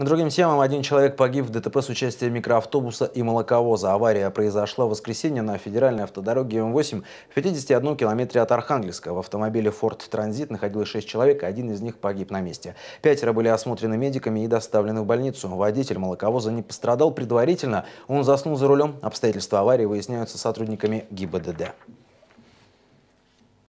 К другим темам. Один человек погиб в ДТП с участием микроавтобуса и молоковоза. Авария произошла в воскресенье на федеральной автодороге М8 в 51 километре от Архангельска. В автомобиле Ford Transit находилось 6 человек, один из них погиб на месте. Пятеро были осмотрены медиками и доставлены в больницу. Водитель молоковоза не пострадал предварительно. Он заснул за рулем. Обстоятельства аварии выясняются сотрудниками ГИБДД.